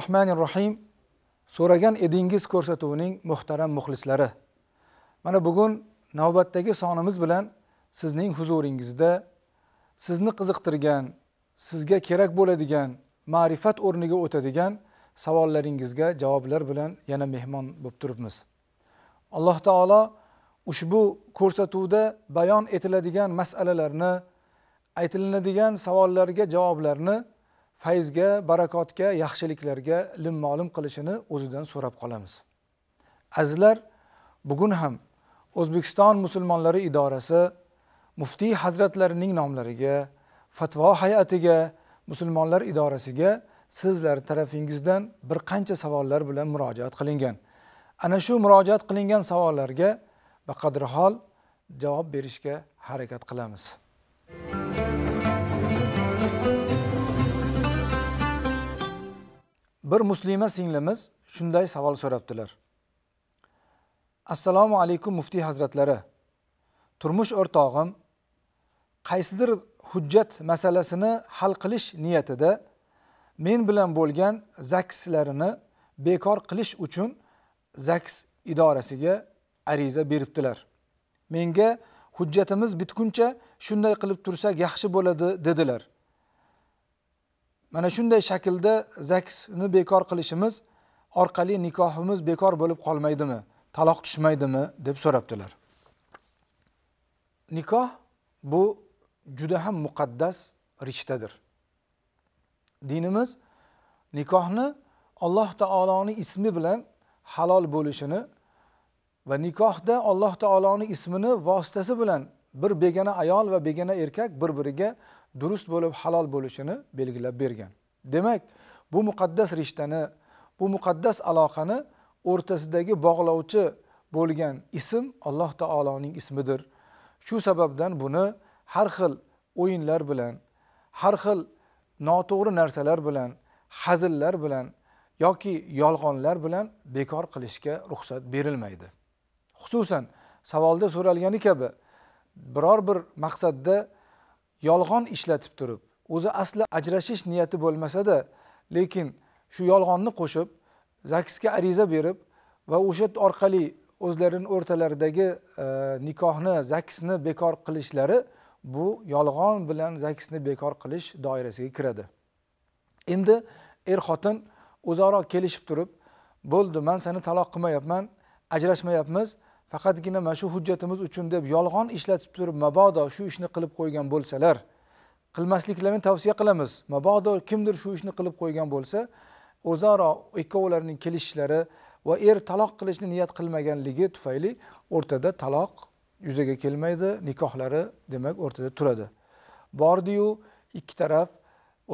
rohmanir rohim so'ragan edingiz ko'rsatuvining muhtaram muxlislari mana bugun navbatdagi sonimiz bilan sizning huzuringizda sizni qiziqtirgan sizga kerak bo'ladigan ma'rifat o'rniga o'tadigan savollaringizga javoblar bilan yana mehmon bo'lib turibmiz alloh taolo ushbu ko'rsatuvda bayon etiladigan masalalarni aytilinadigan savollarga javoblarni fayzga barakotga yaxshiliklarga limmolim qilishini o'zidan so'rab qolamiz azizlar bugun ham o'zbekiston musulmonlari idorasi muftiy hazratlarining nomlariga fatvo hay'atiga musulmonlar idorasiga sizlar tarafingizdan bir qancha savollar bilan murojaat qilingan ana shu murojaat qilingan savollarga baqadri hol javob berishga harakat qilamiz bir muslima singlimiz shunday savol so'rabdilar assalomu alaykum muftiy hazratlari turmush o'rtog'im qaysidir hujjat masalasini hal qilish niyatida men bilan bo'lgan zakslarini bekor qilish uchun zaks idorasiga ariza beribdilar menga hujjatimiz bitguncha shunday qilib tursak yaxshi bo'ladi dedilar mana shunday shaklda zaksni bekor qilishimiz orqali nikohimiz bekor bo'lib qolmaydimi taloq tushmaydimi deb so'rabdilar nikoh bu juda ham muqaddas rishtadir dinimiz nikohni alloh taoloni ismi bilan halol bo'lishini va nikohda alloh taoloni ismini vositasi bilan bir begona ayol va begona erkak bir biriga durust bo'lib halol bo'lishini belgilab bergan demak bu muqaddas rishtani bu muqaddas aloqani o'rtasidagi bog'lovchi bo'lgan ism alloh taoloning ismidir shu sababdan buni har xil o'yinlar bilan har xil noto'g'ri narsalar bilan hazillar bilan yoki yolg'onlar bilan bekor qilishga ruxsat berilmaydi xususan savolda so'ralgani kabi biror bir maqsadda yolg'on ishlatib turib o'zi asli ajrashish niyati bo'lmasada lekin shu yolg'onni qo'shib zagsga ariza berib va o'sha orqali o'zlarini o'rtalaridagi e, nikohni zagsni bekor qilishlari bu yolg'on bilan zagsni bekor qilish doirasiga kiradi endi er xotin o'zaro kelishib turib bo'ldi man seni taloq qilmayapman ajrashmayapmiz faqatgina mana shu hujjatimiz uchun deb yolg'on ishlatib turib mabodo shu ishni qilib qo'ygan bo'lsalar qilmasliklarini tavsiya qilamiz mabodo kimdir shu ishni qilib qo'ygan bo'lsa o'zaro ikkovlarining kelishishlari va er taloq qilishni niyat qilmaganligi tufayli o'rtada taloq yuzaga kelmaydi nikohlari demak o'rtada turadi bordiyu ikki taraf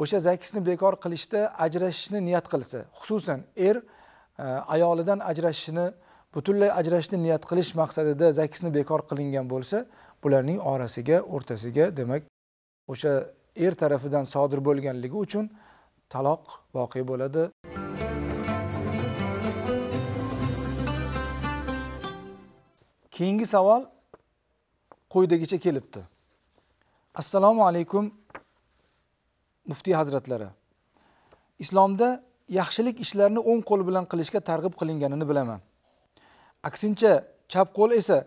o'sha zakisni bekor qilishda ajrashishni niyat qilsa xususan er e, ayolidan ajrashishni butunlay ajrashishni niyat qilish maqsadida zakisni bekor qilingan bo'lsa bularning orasiga o'rtasiga demak o'sha er tarafidan sodir bo'lganligi uchun taloq voqe bo'ladi keyingi savol quyidagicha kelibdi assalomu alaykum muftiy hazratlari islomda yaxshilik ishlarni o'ng qo'l bilan qilishga targ'ib qilinganini bilaman aksincha chap qo'l esa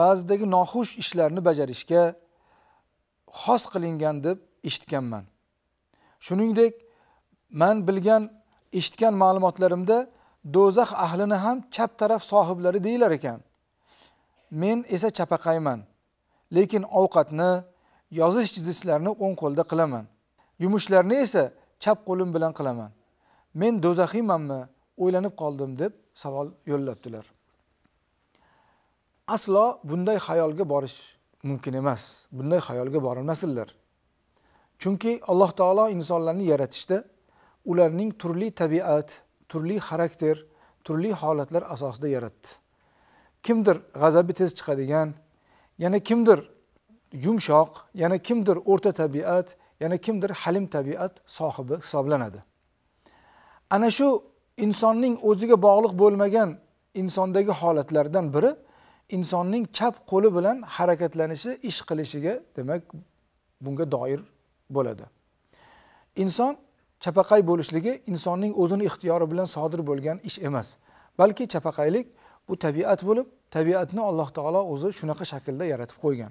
ba'zidagi noxush ishlarni bajarishga xos qilingan deb eshitganman shuningdek man bilgan eshitgan ma'lumotlarimda do'zax ahlini ham chap taraf sohiblari deyilar ekan men esa chapaqayman lekin ovqatni yozish chizishlarni o'ng qo'lda qilaman yumushlarni esa chap qo'lim bilan qilaman men do'zaxiymanmi o'ylanib qoldim deb savol yo'llabdilar aslo bunday xayolga borish mumkin emas bunday xayolga borilmasinlar chunki alloh taolo insonlarni yaratishda ularning turli tabiat turli xarakter turli holatlar asosida yaratdi kimdir g'azabi tez chiqadigan yana kimdir yumshoq yana kimdir o'rta tabiat yana kimdir halim tabiat sohibi hisoblanadi ana shu insonning o'ziga bog'liq bo'lmagan insondagi holatlardan biri insonning chap qo'li bilan harakatlanishi ish qilishiga demak bunga doir bo'ladi inson chapaqay bo'lishligi insonning o'zini ixtiyori bilan sodir bo'lgan ish emas balki chapaqaylik bu tabiat bo'lib tabiatni alloh taolo o'zi shunaqa shaklda yaratib qo'ygan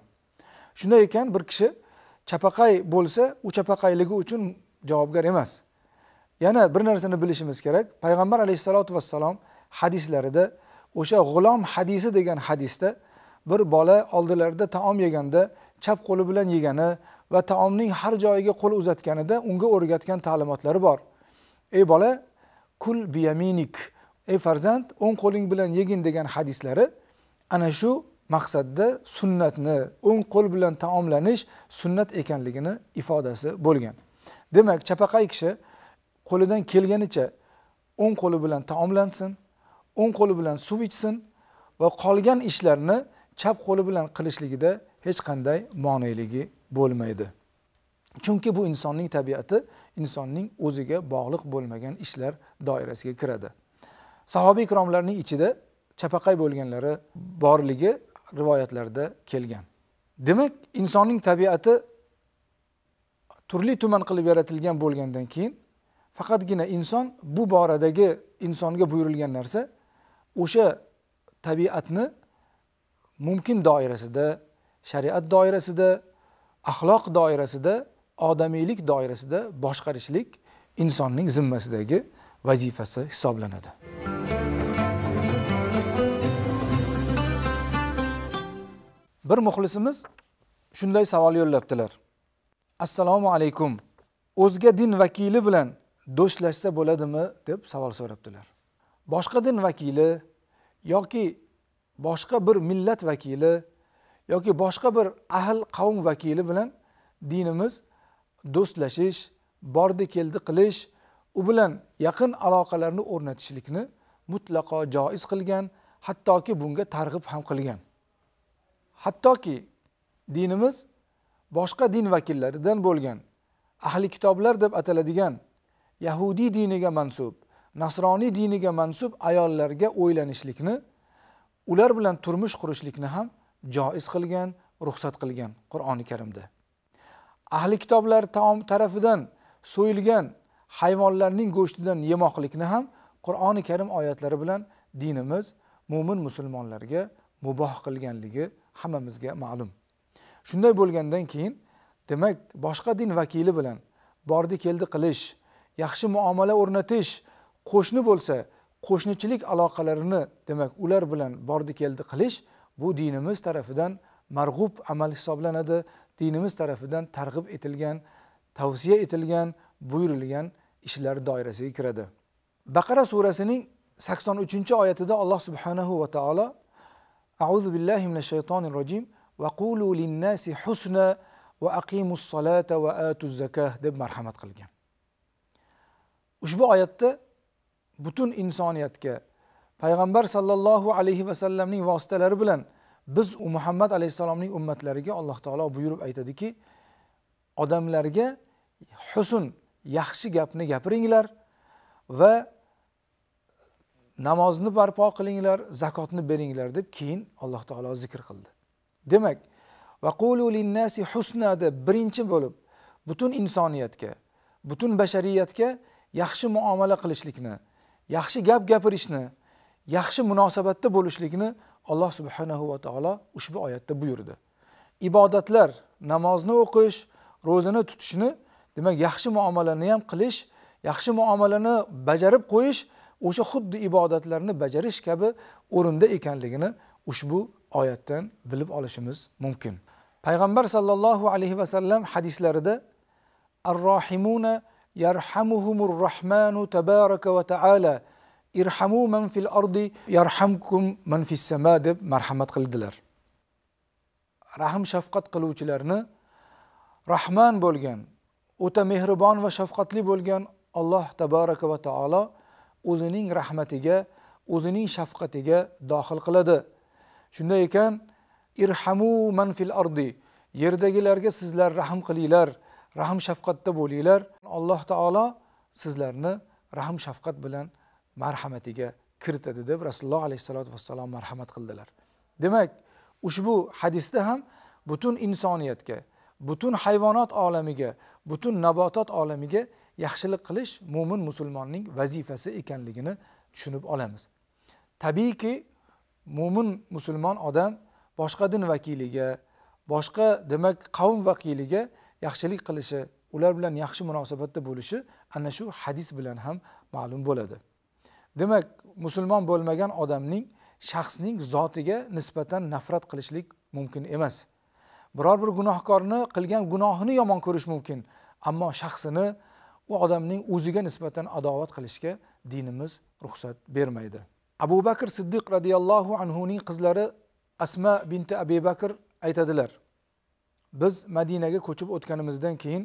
shunday ekan bir kishi chapaqay bo'lsa u chapaqayligi uchun javobgar emas yana bir narsani bilishimiz kerak payg'ambar alayhissalotu vassalom hadislarida o'sha g'ulom hadisi degan hadisda bir bola oldilarida taom yeganda chap qo'li bilan yegani va taomning har joyiga qo'l uzatganida unga o'rgatgan ta'limotlari bor ey bola kul biyaminik ey farzand o'ng qo'ling bilan yegin degan hadislari ana shu maqsadda sunnatni o'ng qo'l bilan taomlanish sunnat ekanligini ifodasi bo'lgan demak chapaqay kishi qo'lidan kelganicha o'ng qo'li bilan taomlansin o'ng qo'li bilan suv ichsin va qolgan ishlarni chap qo'li bilan qilishligida hech qanday moneligi bo'lmaydi chunki bu insonning tabiati insonning o'ziga bog'liq bo'lmagan ishlar doirasiga kiradi sahobiy ikromlarning ichida chapaqay bo'lganlari borligi rivoyatlarda kelgan demak insonning tabiati turli tuman qilib yaratilgan bo'lgandan keyin faqatgina inson bu boradagi insonga buyurilgan narsa o'sha tabiatni mumkin doirasida shariat doirasida axloq doirasida odamiylik doirasida boshqarishlik insonning zimmasidagi vazifasi hisoblanadi bir muxlisimiz shunday savol yo'llabdilar assalomu alaykum o'zga din vakili bilan do'stlashsa bo'ladimi deb savol so'rabdilar boshqa din vakili yoki boshqa bir millat vakili yoki boshqa bir ahl qavm vakili bilan dinimiz do'stlashish bordi keldi qilish u bilan yaqin aloqalarni o'rnatishlikni mutlaqo joiz qilgan hattoki bunga targ'ib ham qilgan hattoki dinimiz boshqa din vakillaridan bo'lgan ahli kitoblar deb ataladigan yahudiy diniga mansub nasroniy diniga mansub ayollarga o'ylanishlikni ular bilan turmush qurishlikni ham joiz qilgan ruxsat qilgan qur'oni karimda ahli kitoblar taom tarafidan so'yilgan hayvonlarning go'shtidan yemoqlikni ham qur'oni karim oyatlari bilan dinimiz mo'min musulmonlarga muboh qilganligi hammamizga ma'lum shunday bo'lgandan keyin demak boshqa din vakili bilan bordi keldi qilish yaxshi muomala o'rnatish qo'shni bo'lsa qo'shnichilik aloqalarini demak ular bilan bordi keldi qilish bu dinimiz tarafidan marg'ub amal hisoblanadi dinimiz tarafidan targ'ib etilgan tavsiya etilgan buyurilgan ishlar doirasiga kiradi baqara surasining sakson uchinchi oyatida alloh subhanahu va taolo mina shaytonir rojim vaqulu linnasi husna va aqimus solata va atu zakah deb marhamat qilgan ushbu oyatda butun insoniyatga payg'ambar sollallohu alayhi vasallamning vositalari bilan biz u muhammad alayhissalomning ummatlariga alloh taolo buyurib aytadiki odamlarga husn yaxshi gapni gapiringlar va namozni barpo qilinglar zakotni beringlar deb keyin alloh taolo zikr qildi demak vaqulu linnasi deb birinchi bo'lib butun insoniyatga butun bashariyatga yaxshi muomala qilishlikni yaxshi gap gapirishni yaxshi munosabatda bo'lishlikni alloh subhanahu va taolo ushbu oyatda buyurdi ibodatlar namozni o'qish ro'zani tutishni demak yaxshi muomalani ham qilish yaxshi muomalani bajarib qo'yish o'sha xuddi ibodatlarni bajarish kabi o'rinda ekanligini ushbu oyatdan bilib olishimiz mumkin payg'ambar sollallohu alayhi vasallam hadislarida arrohimuna yarhamuhumur rahmanu tabaraka va taala irhamu man fil ardi yarhamkum man fis sama deb marhamat qildilar rahm shafqat qiluvchilarni rahman bo'lgan o'ta mehribon va shafqatli bo'lgan alloh tabaraka va taolo o'zining rahmatiga o'zining shafqatiga dohil qiladi shunday ekan irhamu man fil ardi yerdagilarga sizlar rahm qilinglar rahm shafqatda bo'linglar alloh taolo sizlarni rahm shafqat bilan marhamatiga kiritadi deb rasululloh alayhissalotu vassalom marhamat qildilar demak ushbu hadisda ham butun insoniyatga butun hayvonot olamiga butun nabotot olamiga yaxshilik qilish mo'min musulmonning vazifasi ekanligini tushunib olamiz tabiiyki mo'min musulmon odam boshqa din vakiliga boshqa demak qavm vakiliga yaxshilik qilishi ular bilan yaxshi munosabatda bo'lishi ana shu hadis bilan ham ma'lum bo'ladi demak musulmon bo'lmagan odamning shaxsning zotiga nisbatan nafrat qilishlik mumkin emas biror bir gunohkorni qilgan gunohini yomon ko'rish mumkin ammo shaxsini u odamning o'ziga nisbatan adovat qilishga dinimiz ruxsat bermaydi abu bakr siddiq roziyallohu anhuning qizlari asma binti abi bakr aytadilar biz madinaga ko'chib o'tganimizdan keyin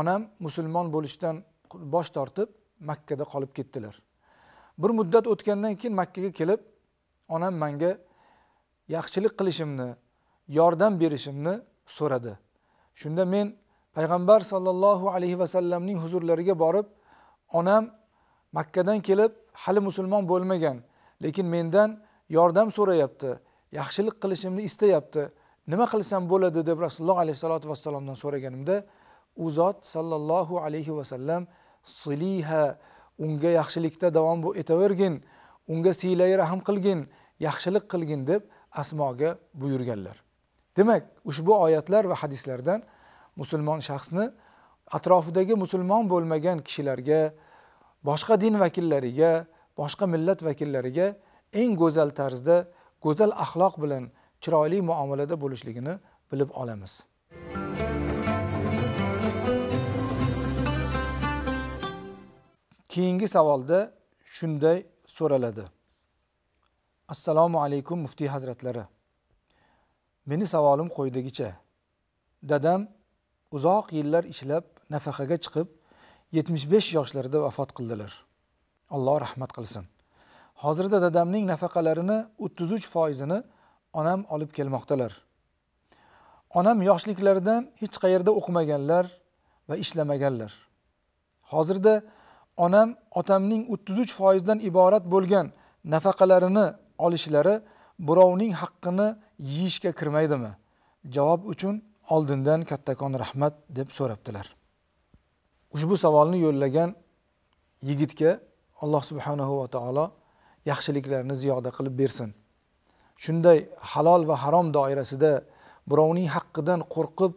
onam musulmon bo'lishdan bosh tortib makkada qolib ketdilar bir muddat o'tgandan keyin makkaga kelib onam manga yaxshilik qilishimni yordam berishimni so'radi shunda men payg'ambar sollallohu alayhi vasallamning huzurlariga borib onam makkadan kelib hali musulmon bo'lmagan lekin mendan yordam so'rayapti yaxshilik qilishimni istayapti nima qilsam bo'ladi deb rasululloh alayhisalotu vassalomdan so'raganimda u zot sollallohu alayhi vasallam siliha unga yaxshilikda davom etavergin unga siylay rahm qilgin yaxshilik qilgin deb asmoga buyurganlar demak ushbu oyatlar va hadislardan musulmon shaxsni atrofidagi musulmon bo'lmagan kishilarga boshqa din vakillariga boshqa millat vakillariga eng go'zal tarzda go'zal axloq bilan chiroyli muomalada bo'lishligini bilib olamiz keyingi savolda shunday so'raladi assalomu alaykum muftiy hazratlari meni savolim quyidagicha dadam uzoq yillar ishlab nafaqaga chiqib 75 yoshlarida vafot qildilar alloh rahmat qilsin hozirda dadamning nafaqalarini 33 foizini onam olib kelmoqdalar onam yoshliklaridan hech qayerda o'qimaganlar va ishlamaganlar hozirda onam otamning o'ttiz uch foizdan iborat bo'lgan nafaqalarini olishlari birovning haqqini yeyishga kirmaydimi javob uchun oldindan kattakon rahmat deb so'rabdilar ushbu savolni yo'llagan yigitga alloh subhanahu va taolo yaxshiliklarni ziyoda qilib bersin shunday halol va harom doirasida birovning haqqidan qo'rqib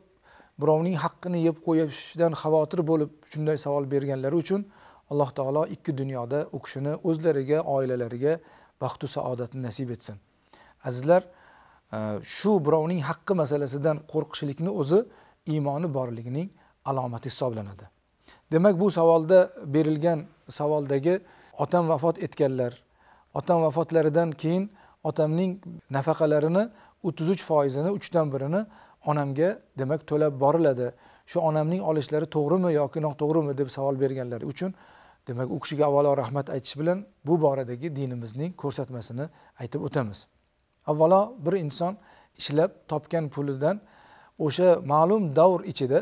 birovning haqqini yeb qo'yishdan xavotir bo'lib shunday savol berganlari uchun alloh taolo ikki dunyoda u kishini o'zlariga oilalariga baxtu saodatni nasib etsin azizlar e, shu birovning haqqi masalasidan qo'rqishlikni o'zi iymoni borligining alomati hisoblanadi demak bu savolda berilgan savoldagi otam vafot etganlar otam vafotlaridan keyin otamning nafaqalarini o'ttiz uch foizini uchdan birini onamga demak to'lab boriladi shu onamning olishlari to'g'rimi yoki noto'g'rimi deb savol berganlari uchun demak u kishiga avvalo rahmat aytish bilan bu boradagi dinimizning ko'rsatmasini aytib o'tamiz avvalo bir inson ishlab topgan pulidan o'sha ma'lum davr ichida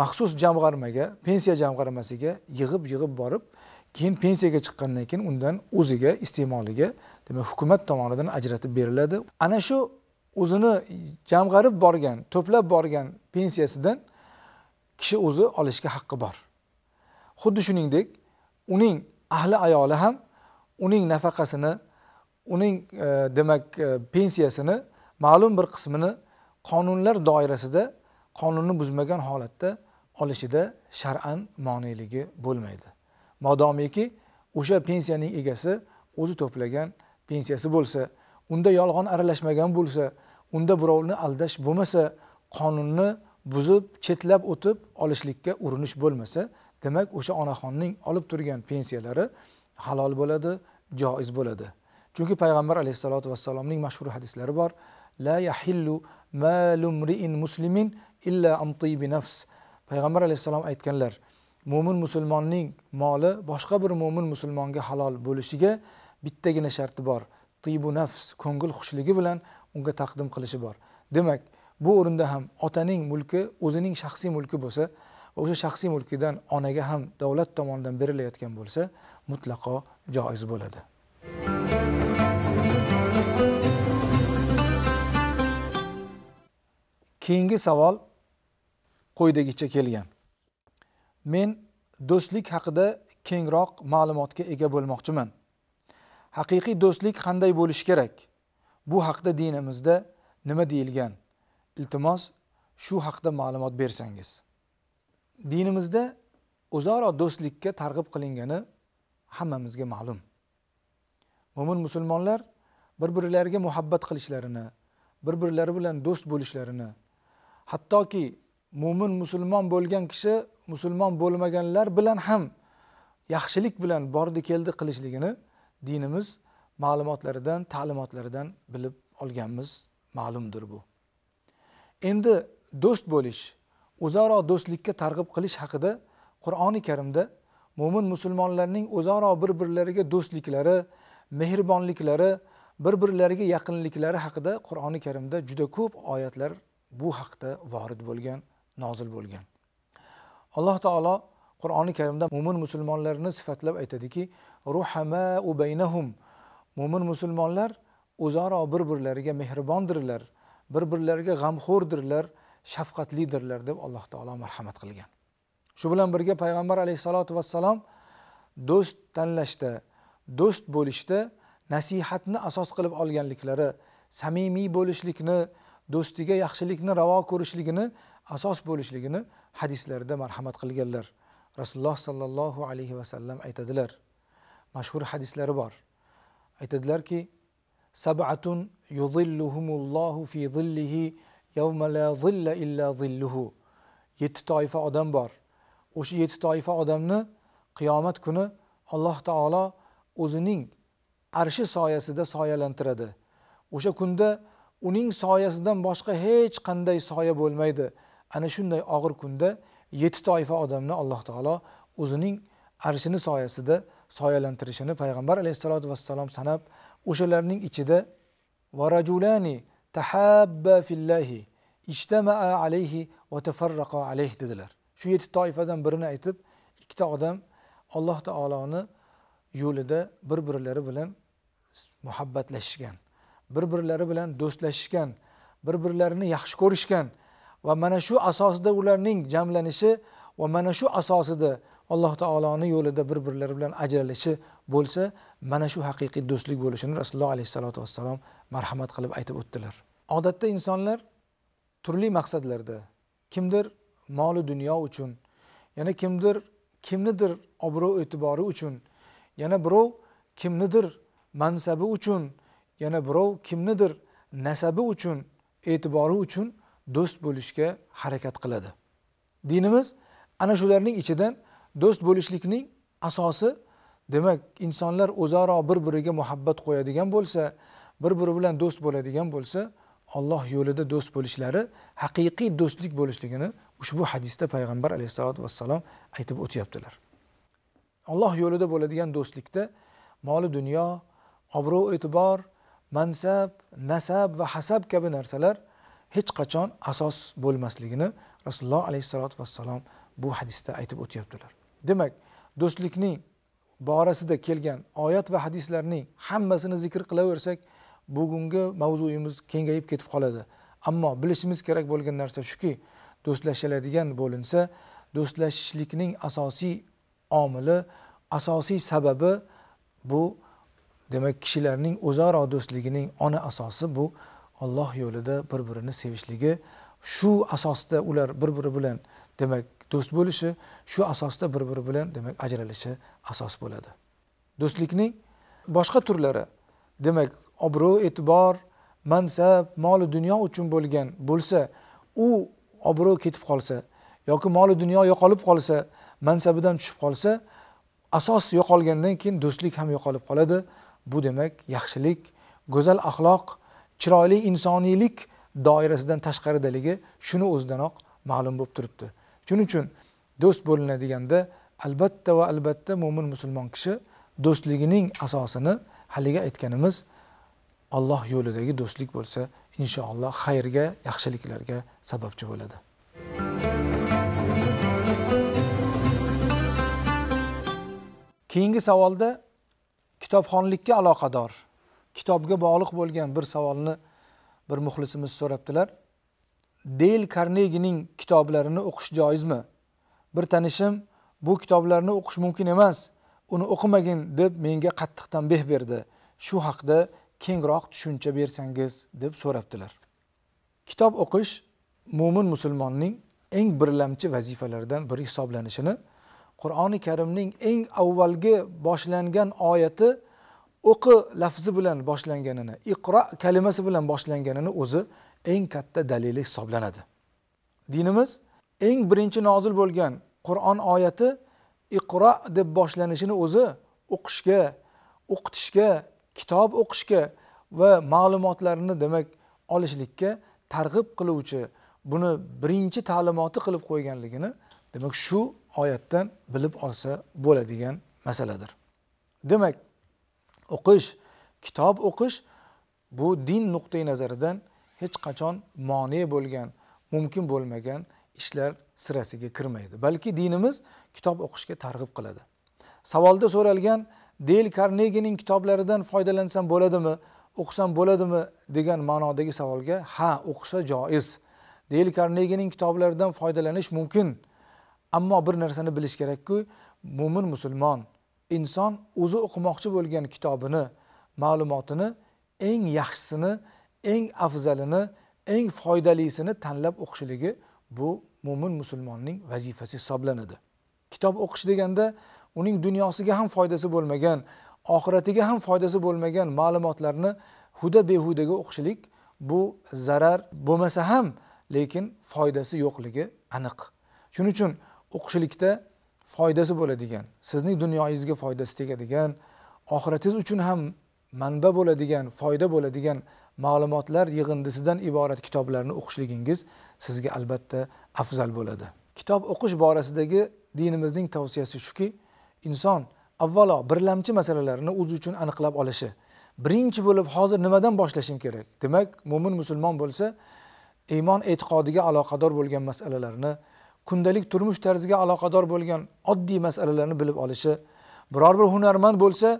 maxsus jamg'armaga pensiya jamg'armasiga yig'ib yig'ib borib keyin pensiyaga chiqqandan keyin undan o'ziga iste'moliga demak hukumat tomonidan ajratib beriladi ana shu o'zini jamg'arib borgan to'plab borgan pensiyasidan kishi o'zi olishga haqqi bor xuddi shuningdek uning ahli ayoli ham uning nafaqasini uning e, demak e, pensiyasini ma'lum bir qismini qonunlar doirasida qonunni buzmagan holatda olishida shar'an moneligi bo'lmaydi modomiki o'sha pensiyaning egasi o'zi to'plagan pensiyasi bo'lsa unda yolg'on aralashmagan bo'lsa unda birovni aldash bo'lmasa qonunni buzib chetlab o'tib olishlikka urinish bo'lmasa demak o'sha onaxonning olib turgan pensiyalari halol bo'ladi joiz bo'ladi chunki payg'ambar alayhissalotu vassalomning mashhur hadislari bor la yahillu malumriin muslimin illa nafs payg'ambar alayhissalom aytganlar mo'min musulmonning moli boshqa bir mo'min musulmonga halol bo'lishiga bittagina sharti bor tibu nafs ko'ngil xushligi bilan unga taqdim qilishi bor demak bu o'rinda ham otaning mulki o'zining shaxsiy mulki bo'lsa o'sha shaxsiy mulkidan onaga ham davlat tomonidan berilayotgan bo'lsa mutlaqo joiz bo'ladi keyingi savol quyidagicha kelgan men do'stlik haqida kengroq ma'lumotga ega bo'lmoqchiman haqiqiy do'stlik qanday bo'lishi kerak bu haqda dinimizda nima deyilgan iltimos shu haqda ma'lumot bersangiz dinimizda o'zaro do'stlikka targ'ib qilingani hammamizga ma'lum mo'min musulmonlar bir birlariga muhabbat qilishlarini bir birlari bilan do'st bo'lishlarini hattoki mo'min musulmon bo'lgan kishi musulmon bo'lmaganlar bilan ham yaxshilik bilan bordi keldi qilishligini dinimiz ma'lumotlaridan ta'limotlaridan bilib olganmiz ma'lumdir bu endi do'st bo'lish o'zaro do'stlikka targ'ib qilish haqida qur'oni karimda mo'min musulmonlarning o'zaro bir birlariga do'stliklari mehribonliklari bir birlariga yaqinliklari haqida qur'oni karimda juda ko'p oyatlar bu haqda vorid bo'lgan nozil bo'lgan alloh taolo qur'oni karimda mo'min musulmonlarni sifatlab aytadiki ruhamau baynahum mo'min musulmonlar o'zaro bir birlariga mehribondirlar bir birlariga g'amxo'rdirlar shafqatlidirlar deb alloh taolo marhamat qilgan shu bilan birga payg'ambar alayhissalotu vassalom do'st tanlashda do'st bo'lishda nasihatni asos qilib olganliklari samimiy bo'lishlikni do'stiga yaxshilikni ravo ko'rishligini asos bo'lishligini hadislarida marhamat qilganlar rasululloh sollallohu alayhi vasallam aytadilar mashhur hadislari bor aytadilarki sabatun fi zillihi yawma la zilla illa zilluhu yetti toifa odam bor o'sha yetti toifa odamni qiyomat kuni alloh taolo o'zining arshi soyasida soyalantiradi o'sha kunda uning soyasidan boshqa hech qanday soya bo'lmaydi ana shunday og'ir kunda yetti toifa odamni alloh taolo o'zining arshini soyasida soyalantirishini payg'ambar alayhissalotu vassalom sanab o'shalarning ichida varajulani tahabba fillahi ijtamaa alayhi va tafarraqa alayh dedilar shu yetti toifadan birini aytib ikkita odam alloh taoloni yo'lida bir birlari bilan muhabbatlashishgan bir birlari bilan do'stlashishgan bir birlarini yaxshi ko'rishgan va mana shu asosida ularning jamlanishi va mana shu asosida alloh taoloni yo'lida bir birlari bilan ajralishi bo'lsa mana shu haqiqiy do'stlik bo'lishini rasululloh alayhissalotu vassalom marhamat qilib aytib o'tdilar odatda insonlar turli maqsadlarda kimdir molu dunyo uchun yana kimdir kimnidir obro' e'tibori uchun yana birov kimnidir mansabi uchun yana birov kimnidir nasabi uchun e'tibori uchun do'st bo'lishga harakat qiladi dinimiz ana shularning ichidan do'st bo'lishlikning asosi demak insonlar o'zaro bir biriga muhabbat qo'yadigan bo'lsa bir biri bilan do'st bo'ladigan bo'lsa alloh yo'lida do'st bo'lishlari haqiqiy do'stlik bo'lishligini ushbu hadisda payg'ambar alayhissalotu vassalom aytib o'tyaptilar alloh yo'lida bo'ladigan do'stlikda moli dunyo obro' e'tibor mansab nasab va hasab kabi narsalar hech qachon asos bo'lmasligini rasululloh alayhissalotu vassalom bu hadisda aytib o'tyaptilar demak do'stlikning borasida kelgan oyat va hadislarning hammasini zikr qilaversak bugungi mavzuyimiz kengayib ketib qoladi ammo bilishimiz kerak bo'lgan narsa shuki do'stlashiladigan bo'linsa do'stlashishlikning asosiy omili asosiy sababi bu demak kishilarning o'zaro do'stligining ona asosi bu olloh yo'lida bir birini sevishligi shu asosda ular bir biri bilan demak do'st bo'lishi shu asosda bir biri bilan demak ajralishi asos bo'ladi do'stlikning boshqa turlari demak obro' e'tibor mansab moli dunyo uchun bo'lgan bo'lsa u obro' ketib qolsa yoki moli dunyo yo'qolib qolsa mansabidan tushib qolsa asos yo'qolgandan keyin do'stlik ham yo'qolib qoladi bu demak yaxshilik go'zal axloq chiroyli insoniylik doirasidan tashqaridaligi shuni o'zidanoq ma'lum bo'lib turibdi shuning uchun do'st bo'linadiganda albatta va albatta mo'min musulmon kishi do'stligining asosini haligi aytganimiz alloh yo'lidagi do'stlik bo'lsa inshaalloh xayrga yaxshiliklarga sababchi bo'ladi keyingi savolda kitobxonlikka aloqador kitobga bog'liq bo'lgan bir savolni bir muxlisimiz so'rabdilar deyl karnegining kitoblarini o'qish joizmi bir tanishim bu kitoblarni o'qish mumkin emas uni o'qimagin deb menga qattiq tanbeh berdi shu haqda kengroq tushuncha bersangiz deb so'rabdilar kitob o'qish mo'min musulmonning eng birlamchi vazifalaridan biri hisoblanishini qur'oni karimning eng avvalgi boshlangan oyati o'qi lafzi bilan boshlanganini iqro kalimasi bilan boshlanganini o'zi eng katta dalili hisoblanadi dinimiz eng birinchi nozil bo'lgan qur'on oyati iqro deb boshlanishini o'zi o'qishga o'qitishga kitob o'qishga va ma'lumotlarni demak olishlikka targ'ib qiluvchi buni birinchi ta'limoti qilib qo'yganligini demak shu oyatdan bilib olsa bo'ladigan masaladir demak o'qish kitob o'qish bu din nuqtai nazaridan hech qachon mone bo'lgan mumkin bo'lmagan ishlar sirasiga kirmaydi balki dinimiz kitob o'qishga targ'ib qiladi savolda so'ralgan del karnegining kitoblaridan foydalansam bo'ladimi o'qisam bo'ladimi degan ma'nodagi savolga ha o'qisa joiz del karnegining kitoblaridan foydalanish mumkin ammo bir narsani bilish kerakku mo'min musulmon inson o'zi o'qimoqchi bo'lgan kitobini ma'lumotini eng yaxshisini eng afzalini eng foydalisini tanlab o'qishligi bu mo'min musulmonning vazifasi hisoblanadi kitob o'qish deganda uning dunyosiga ham foydasi bo'lmagan oxiratiga ham foydasi bo'lmagan ma'lumotlarni huda behudaga o'qishlik bu zarar bo'lmasa ham lekin foydasi yo'qligi aniq shuning uchun o'qishlikda foydasi bo'ladigan sizning dunyoyingizga foydasi tegadigan oxiratingiz uchun ham manba bo'ladigan foyda bo'ladigan ma'lumotlar yig'indisidan iborat kitoblarni o'qishligingiz sizga albatta afzal bo'ladi kitob o'qish borasidagi dinimizning tavsiyasi shuki inson avvalo birlamchi masalalarni o'zi uchun aniqlab olishi birinchi bo'lib hozir nimadan boshlashim kerak demak mo'min musulmon bo'lsa iymon e'tiqodiga aloqador bo'lgan masalalarni kundalik turmush tarziga aloqador bo'lgan oddiy masalalarni bilib olishi biror bir hunarmand bo'lsa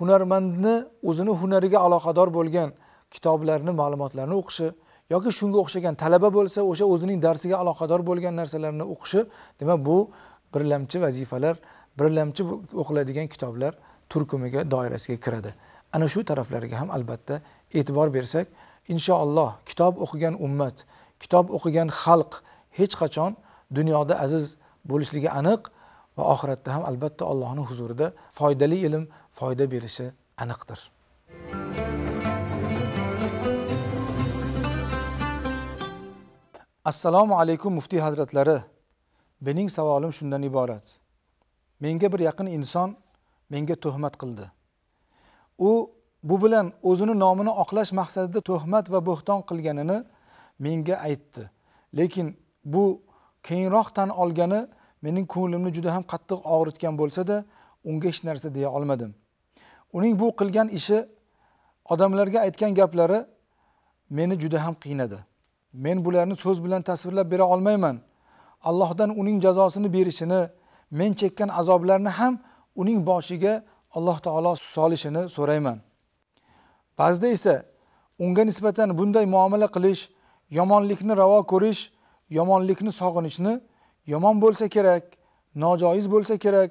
hunarmandni o'zini hunariga aloqador bo'lgan kitoblarni ma'lumotlarni o'qishi yoki shunga o'xshagan talaba bo'lsa o'sha o'zining darsiga aloqador bo'lgan narsalarni o'qishi demak bu birlamchi vazifalar birlamchi o'qiladigan kitoblar turkumiga doirasiga kiradi ana shu taraflarga ham albatta e'tibor bersak inshaalloh kitob o'qigan ummat kitob o'qigan xalq hech qachon dunyoda aziz bo'lishligi aniq va oxiratda ham albatta allohni huzurida foydali ilm foyda berishi aniqdir assalomu alaykum muftiy hazratlari mening savolim shundan iborat menga bir yaqin inson menga tuhmat qildi u bu bilan o'zini nomini oqlash maqsadida tuhmat va bo'xton qilganini menga aytdi lekin bu keyinroq tan olgani mening ko'nglimni juda ham qattiq og'ritgan bo'lsa-da, unga hech narsa deya olmadim. Uning bu qilgan ishi odamlarga aytgan gaplari meni juda ham qiynadi. Men bularni so'z bilan tasvirlab bera olmayman. Allohdan uning jazosini berishini, men chekkan azoblarni ham uning boshiga Alloh taolo solishini so'rayman. Ba'zida esa unga nisbatan bunday muomala qilish, yomonlikni ravo ko'rish yomonlikni sog'inishni yomon bo'lsa kerak nojoiz bo'lsa kerak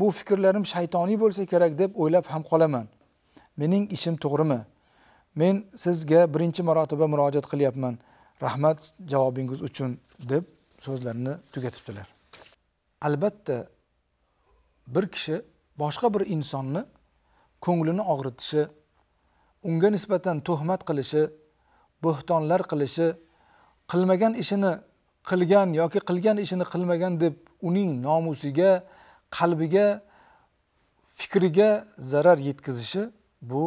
bu fikrlarim shaytoniy bo'lsa kerak deb o'ylab ham qolaman mening ishim to'g'rimi men sizga birinchi marotaba murojaat qilyapman rahmat javobingiz uchun deb so'zlarini tugatibdilar albatta bir kishi boshqa bir insonni ko'nglini og'ritishi unga nisbatan tuhmat qilishi bo'xtonlar qilishi qilmagan ishini qilgan yoki qilgan ishini qilmagan deb uning nomusiga qalbiga fikriga zarar yetkazishi bu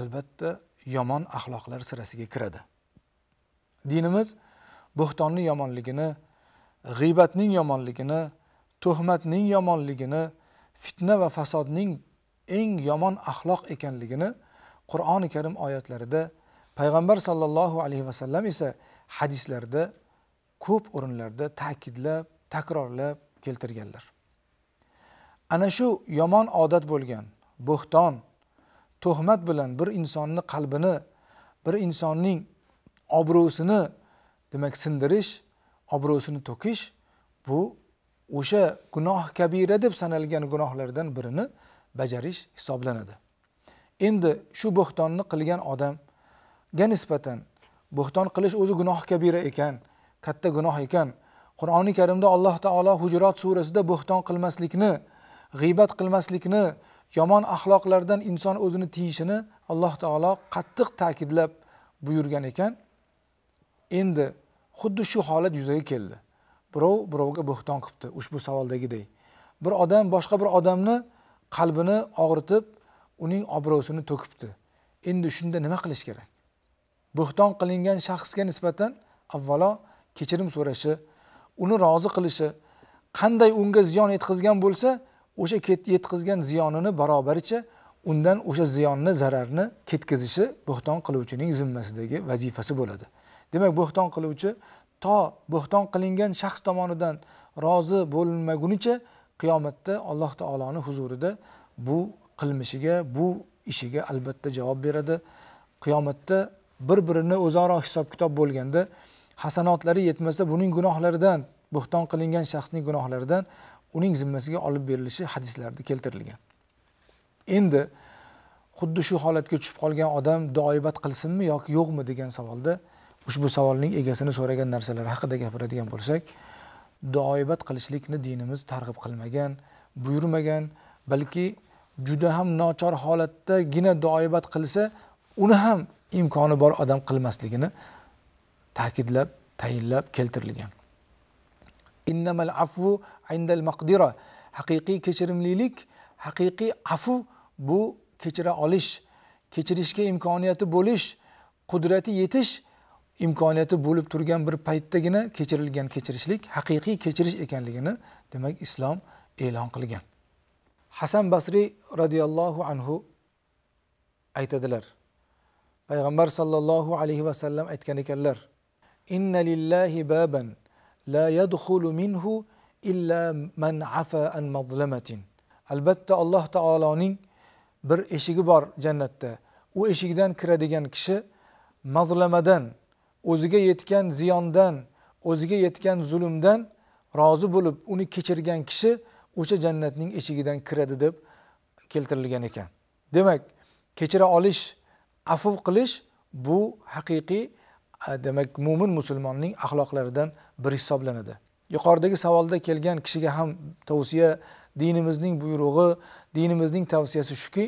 albatta yomon axloqlar sirasiga kiradi dinimiz bo'xtonni yomonligini g'iybatning yomonligini tuhmatning yomonligini fitna va fasodning eng yomon axloq ekanligini qur'oni karim oyatlarida payg'ambar sollallohu alayhi vasallam esa hadislarda ko'p o'rinlarda ta'kidlab takrorlab keltirganlar ana shu yomon odat bo'lgan bo'xton tuhmat bilan bir insonni qalbini bir insonning obro'sini demak sindirish obro'sini to'kish bu o'sha gunoh kabira deb sanalgan gunohlardan birini bajarish hisoblanadi endi shu bo'xtonni qilgan odamga nisbatan bo'xton qilish o'zi gunoh kabira ekan katta gunoh ekan qur'oni karimda alloh taolo hujrot surasida bo'xton qilmaslikni g'iybat qilmaslikni yomon axloqlardan inson o'zini tiyishini alloh taolo qattiq ta'kidlab buyurgan ekan endi xuddi shu holat yuzaga keldi birov birovga bo'xton qilibdi ushbu savoldagidek bir odam boshqa bir odamni qalbini og'ritib uning obro'sini to'kibdi endi shunda nima qilish kerak bo'xton qilingan shaxsga nisbatan avvalo kechirim so'rashi uni rozi qilishi qanday unga ziyon yetkazgan bo'lsa o'sha yetkazgan ziyonini barobaricha undan o'sha ziyonni zararni ketkazishi bo'xton qiluvchining zimmasidagi vazifasi bo'ladi demak bo'xton qiluvchi to bo'xton qilingan shaxs tomonidan rozi bo'linmagunicha qiyomatda alloh taoloni huzurida bu qilmishiga bu ishiga albatta javob beradi qiyomatda bir birini o'zaro hisob kitob bo'lganda hasanotlari yetmasa buning gunohlaridan bo'xton qilingan shaxsning gunohlaridan uning zimmasiga olib berilishi hadislarda keltirilgan endi xuddi shu holatga tushib qolgan odam doibat qilsinmi yoki yo'qmi degan savolda ushbu savolning egasini so'ragan narsalar haqida gapiradigan bo'lsak doibat qilishlikni dinimiz targ'ib qilmagan buyurmagan balki juda ham nochor holatdagina doibat qilsa uni ham imkoni bor odam qilmasligini ta'kidlab tayinlab keltirilgan innamal afu indal maqdira haqiqiy kechirimlilik haqiqiy afu bu kechira olish kechirishga imkoniyati bo'lish qudrati yetish imkoniyati bo'lib turgan bir paytdagina kechirilgan kechirishlik haqiqiy kechirish ekanligini demak islom e'lon qilgan hasan basriy roziyallohu anhu aytadilar payg'ambar sollallohu alayhi vasallam aytgan ekanlar إن لله بابا لا يدخل منه إلا من عفى عن مظلمة albatta alloh taoloning bir eshigi bor jannatda u eshikdan kiradigan kishi mazlamadan o'ziga yetgan ziyondan o'ziga yetgan zulmdan rozi bo'lib uni kechirgan kishi o'sha jannatning eshigidan kiradi deb keltirilgan ekan demak kechira olish afv qilish bu haqiqiy demak mo'min musulmonning axloqlaridan biri hisoblanadi yuqoridagi savolda kelgan kishiga ham tavsiya dinimizning buyrug'i dinimizning tavsiyasi shuki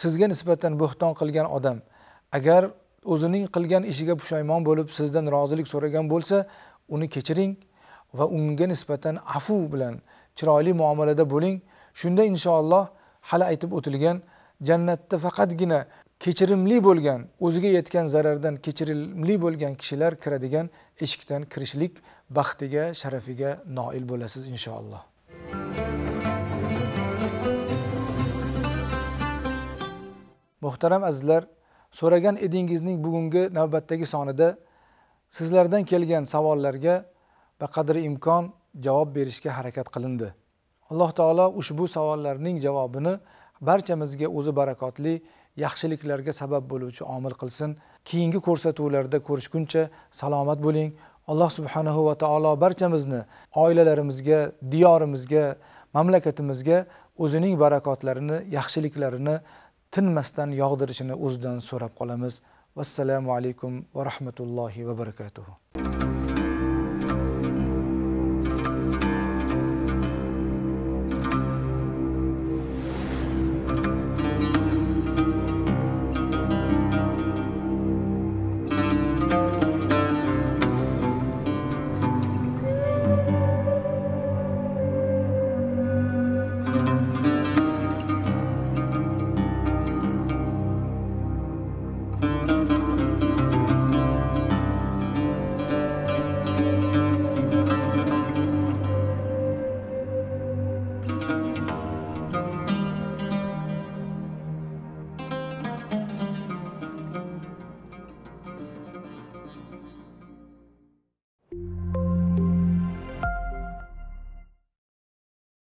sizga nisbatan bo'xton qilgan odam agar o'zining qilgan ishiga pushaymon bo'lib sizdan rozilik so'ragan bo'lsa uni kechiring va unga nisbatan afu bilan chiroyli muomalada bo'ling shunda inshaalloh hali aytib o'tilgan jannatda faqatgina kechirimli bo'lgan o'ziga yetgan zarardan kechirimli bo'lgan kishilar kiradigan eshikdan kirishlik baxtiga sharafiga noil bo'lasiz inshaalloh muhtaram azizlar so'ragan edingizning bugungi navbatdagi sonida sizlardan kelgan savollarga va qadri imkon javob berishga harakat qilindi alloh taolo ushbu savollarning javobini barchamizga o'zi barakotli yaxshiliklarga sabab bo'luvchi omil qilsin keyingi ko'rsatuvlarda ko'rishguncha salomat bo'ling alloh subhanahu va taolo barchamizni oilalarimizga diyorimizga mamlakatimizga o'zining barakotlarini yaxshiliklarini tinmasdan yog'dirishini o'zidan so'rab qolamiz vassalomu alaykum va rahmatullohi va barakatuh